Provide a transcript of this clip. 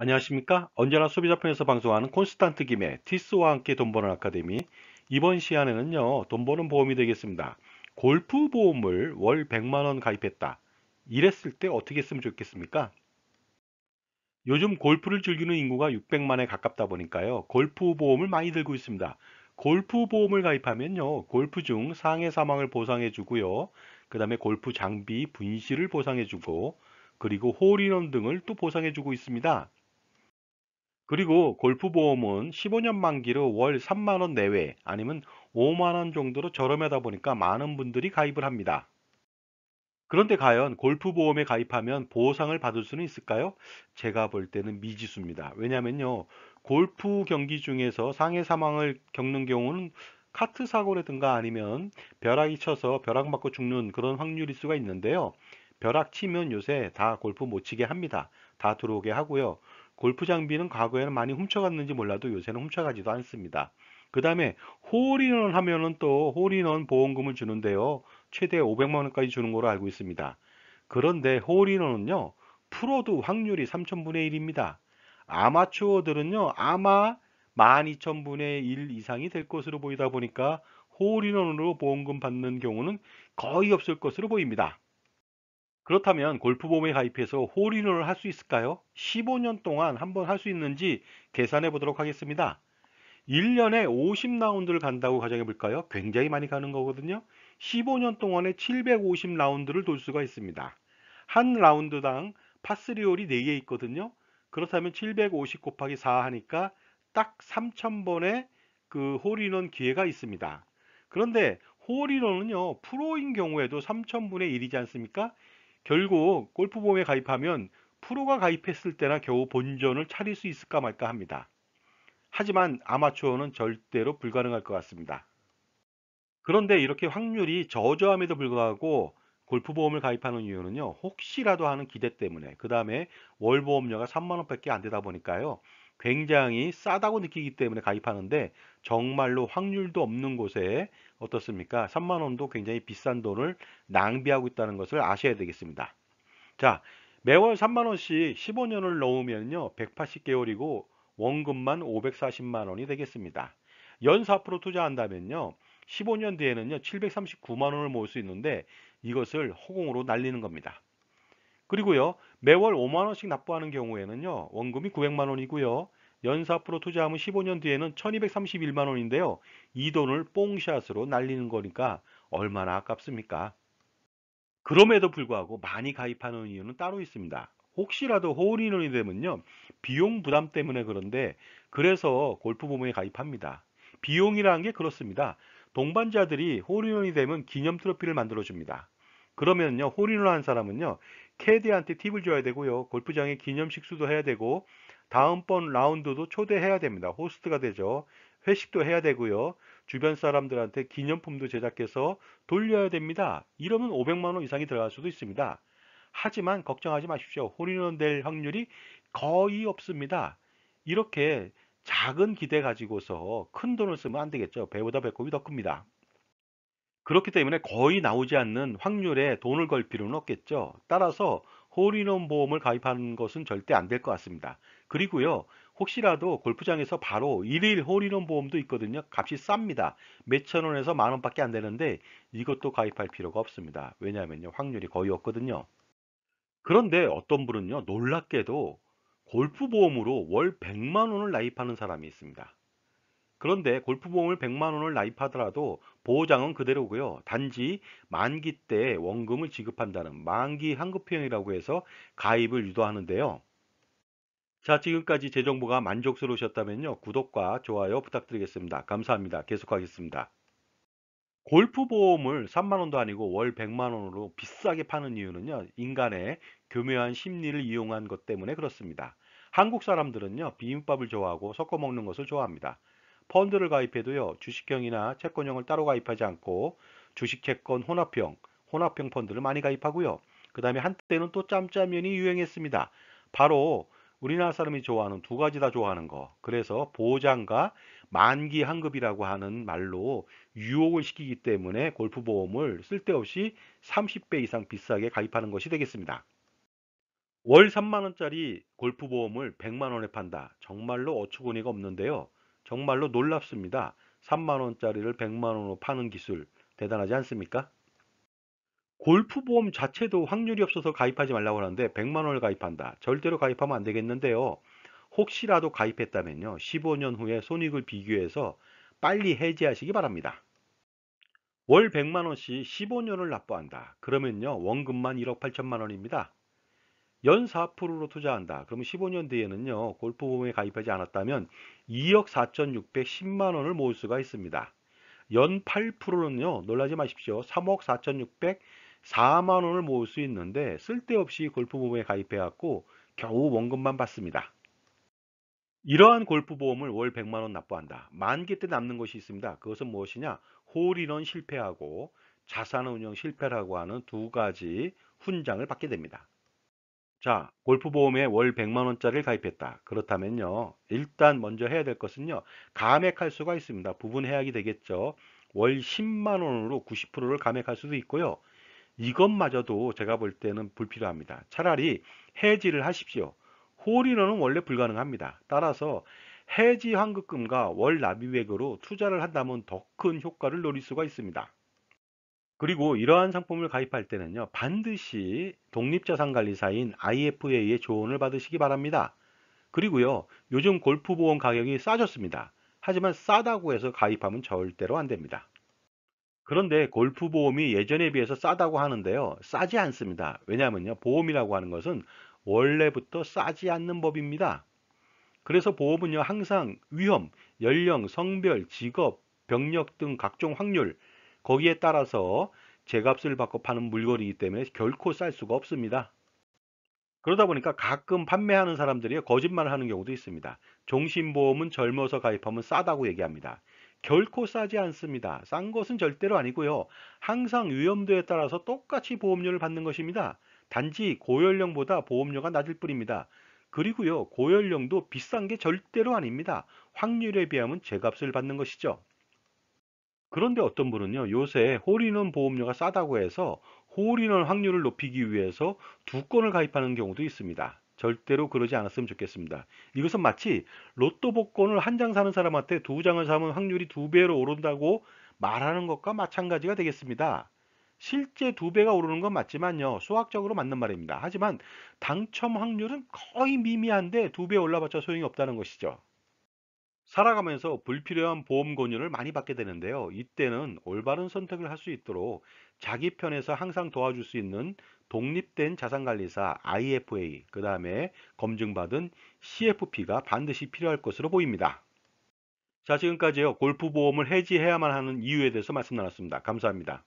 안녕하십니까 언제나 소비자편에서 방송하는 콘스탄트 김의 티스와 함께 돈 버는 아카데미 이번 시안에는요돈 버는 보험이 되겠습니다 골프 보험을 월 100만원 가입했다 이랬을 때 어떻게 했으면 좋겠습니까 요즘 골프를 즐기는 인구가 600만에 가깝다 보니까요 골프 보험을 많이 들고 있습니다 골프 보험을 가입하면요 골프 중 상해 사망을 보상해 주고요 그 다음에 골프 장비 분실을 보상해 주고 그리고 홀인원 등을 또 보상해 주고 있습니다 그리고 골프보험은 15년 만기로 월 3만원 내외 아니면 5만원 정도로 저렴하다 보니까 많은 분들이 가입을 합니다. 그런데 과연 골프보험에 가입하면 보상을 받을 수는 있을까요? 제가 볼 때는 미지수입니다. 왜냐면요. 골프 경기 중에서 상해 사망을 겪는 경우는 카트 사고라든가 아니면 벼락이 쳐서 벼락 맞고 죽는 그런 확률일 수가 있는데요. 벼락 치면 요새 다 골프 못 치게 합니다. 다 들어오게 하고요. 골프 장비는 과거에는 많이 훔쳐갔는지 몰라도 요새는 훔쳐가지도 않습니다. 그 다음에 홀인원 하면은 또 홀인원 보험금을 주는데요. 최대 500만원까지 주는 걸로 알고 있습니다. 그런데 홀인원은요. 프로도 확률이 3천분의 1입니다. 아마추어들은요. 아마 12,000분의 1 이상이 될 것으로 보이다 보니까 홀인원으로 보험금 받는 경우는 거의 없을 것으로 보입니다. 그렇다면 골프봄에 가입해서 홀인원을 할 수 있을까요? 15년 동안 한 번 할 수 있는지 계산해 보도록 하겠습니다. 1년에 50라운드를 간다고 가정해 볼까요? 굉장히 많이 가는 거거든요. 15년 동안에 750라운드를 돌 수가 있습니다. 한 라운드당 파스리홀이 4개 있거든요. 그렇다면 750 곱하기 4 하니까 딱 3,000번의 그 홀인원 기회가 있습니다. 그런데 홀인원은요, 프로인 경우에도 3,000분의 1이지 않습니까? 결국 골프보험에 가입하면 프로가 가입했을 때나 겨우 본전을 차릴 수 있을까 말까 합니다. 하지만 아마추어는 절대로 불가능할 것 같습니다. 그런데 이렇게 확률이 저조함에도 불구하고 골프보험을 가입하는 이유는요. 혹시라도 하는 기대 때문에 그 다음에 월보험료가 3만원밖에 안 되다 보니까요. 굉장히 싸다고 느끼기 때문에 가입하는데 정말로 확률도 없는 곳에 어떻습니까? 3만 원도 굉장히 비싼 돈을 낭비하고 있다는 것을 아셔야 되겠습니다. 자, 매월 3만 원씩 15년을 넣으면요. 180개월이고 원금만 540만 원이 되겠습니다. 연 4% 투자한다면요. 15년 뒤에는요. 739만 원을 모을 수 있는데 이것을 허공으로 날리는 겁니다. 그리고요. 매월 5만 원씩 납부하는 경우에는요. 원금이 900만 원이고요. 연사 앞으로 투자하면 15년 뒤에는 1231만 원인데요. 이 돈을 뽕샷으로 날리는 거니까 얼마나 아깝습니까? 그럼에도 불구하고 많이 가입하는 이유는 따로 있습니다. 혹시라도 호울인원이 되면요. 비용 부담 때문에 그런데 그래서 골프 부모에 가입합니다. 비용이라는 게 그렇습니다. 동반자들이 호리온이 되면 기념 트로피를 만들어 줍니다. 그러면요, 호리온한 사람은요, 캐디한테 팁을 줘야 되고요. 골프장에 기념식수도 해야 되고 다음번 라운드도 초대해야 됩니다. 호스트가 되죠. 회식도 해야 되고요. 주변 사람들한테 기념품도 제작해서 돌려야 됩니다. 이러면 500만원 이상이 들어갈 수도 있습니다. 하지만 걱정하지 마십시오. 홀인원 될 확률이 거의 없습니다. 이렇게 작은 기대 가지고서 큰 돈을 쓰면 안 되겠죠. 배보다 배꼽이 더 큽니다. 그렇기 때문에 거의 나오지 않는 확률에 돈을 걸 필요는 없겠죠. 따라서 홀인원 보험을 가입하는 것은 절대 안 될 것 같습니다. 그리고요. 혹시라도 골프장에서 바로 1일 홀인원 보험도 있거든요. 값이 쌉니다. 몇 천 원에서 만 원밖에 안 되는데 이것도 가입할 필요가 없습니다. 왜냐하면 확률이 거의 없거든요. 그런데 어떤 분은요. 놀랍게도 골프 보험으로 월 100만 원을 나입하는 사람이 있습니다. 그런데 골프보험을 100만 원을 납입하더라도 보호장은 그대로고요. 단지 만기 때 원금을 지급한다는 만기 환급형이라고 해서 가입을 유도하는데요. 자 지금까지 제 정보가 만족스러우셨다면요. 구독과 좋아요 부탁드리겠습니다. 감사합니다. 계속하겠습니다. 골프보험을 3만원도 아니고 월 100만원으로 비싸게 파는 이유는요. 인간의 교묘한 심리를 이용한 것 때문에 그렇습니다. 한국 사람들은요. 비빔밥을 좋아하고 섞어 먹는 것을 좋아합니다. 펀드를 가입해도요. 주식형이나 채권형을 따로 가입하지 않고 주식 채권 혼합형, 혼합형 펀드를 많이 가입하고요. 그 다음에 한때는 또 짬짜면이 유행했습니다. 바로 우리나라 사람이 좋아하는 두 가지 다 좋아하는 거. 그래서 보장과 만기 환급이라고 하는 말로 유혹을 시키기 때문에 골프 보험을 쓸데없이 30배 이상 비싸게 가입하는 것이 되겠습니다. 월 3만원짜리 골프 보험을 100만원에 판다. 정말로 어처구니가 없는데요. 정말로 놀랍습니다. 3만원짜리를 100만원으로 파는 기술 대단하지 않습니까? 골프보험 자체도 확률이 없어서 가입하지 말라고 하는데 100만원을 가입한다. 절대로 가입하면 안 되겠는데요. 혹시라도 가입했다면요. 15년 후에 손익을 비교해서 빨리 해지하시기 바랍니다. 월 100만원씩 15년을 납부한다. 그러면요. 원금만 1억 8천만원입니다. 연 4%로 투자한다. 그러면 15년 뒤에는요. 골프보험에 가입하지 않았다면 2억 4,610만 원을 모을 수가 있습니다. 연 8%는요. 놀라지 마십시오. 3억 4,604만 원을 모을 수 있는데 쓸데없이 골프보험에 가입해 갖고 겨우 원금만 받습니다. 이러한 골프보험을 월 100만 원 납부한다. 만기 때 남는 것이 있습니다. 그것은 무엇이냐? 홀인원 실패하고 자산 운용 실패라고 하는 두 가지 훈장을 받게 됩니다. 자, 골프보험에 월 100만원짜리를 가입했다. 그렇다면요. 일단 먼저 해야 될 것은요. 감액할 수가 있습니다. 부분 해약이 되겠죠. 월 10만원으로 90%를 감액할 수도 있고요. 이것마저도 제가 볼 때는 불필요합니다. 차라리 해지를 하십시오. 홀인원은 원래 불가능합니다. 따라서 해지 환급금과 월 납입액으로 투자를 한다면 더 큰 효과를 노릴 수가 있습니다. 그리고 이러한 상품을 가입할 때는요. 반드시 독립자산관리사인 IFA의 조언을 받으시기 바랍니다. 그리고요. 요즘 골프보험 가격이 싸졌습니다. 하지만 싸다고 해서 가입하면 절대로 안 됩니다. 그런데 골프 보험이 예전에 비해서 싸다고 하는데요. 싸지 않습니다. 왜냐하면요. 보험이라고 하는 것은 원래부터 싸지 않는 법입니다. 그래서 보험은요. 항상 위험, 연령, 성별, 직업, 병력 등 각종 확률, 거기에 따라서 제값을 받고 파는 물건이기 때문에 결코 쌀 수가 없습니다. 그러다 보니까 가끔 판매하는 사람들이 거짓말을 하는 경우도 있습니다. 종신보험은 젊어서 가입하면 싸다고 얘기합니다. 결코 싸지 않습니다. 싼 것은 절대로 아니고요. 항상 위험도에 따라서 똑같이 보험료를 받는 것입니다. 단지 고연령보다 보험료가 낮을 뿐입니다. 그리고요, 고연령도 비싼 게 절대로 아닙니다. 확률에 비하면 제값을 받는 것이죠. 그런데 어떤 분은요, 요새 홀인원 보험료가 싸다고 해서 홀인원 확률을 높이기 위해서 두 건을 가입하는 경우도 있습니다. 절대로 그러지 않았으면 좋겠습니다. 이것은 마치 로또 복권을 한 장 사는 사람한테 두 장을 사면 확률이 두 배로 오른다고 말하는 것과 마찬가지가 되겠습니다. 실제 두 배가 오르는 건 맞지만요. 수학적으로 맞는 말입니다. 하지만 당첨 확률은 거의 미미한데 두 배 올라봤자 소용이 없다는 것이죠. 살아가면서 불필요한 보험 권유를 많이 받게 되는데요. 이때는 올바른 선택을 할 수 있도록 자기 편에서 항상 도와줄 수 있는 독립된 자산관리사 IFA, 그 다음에 검증받은 CFP가 반드시 필요할 것으로 보입니다. 자, 지금까지 골프 보험을 해지해야만 하는 이유에 대해서 말씀 나눴습니다. 감사합니다.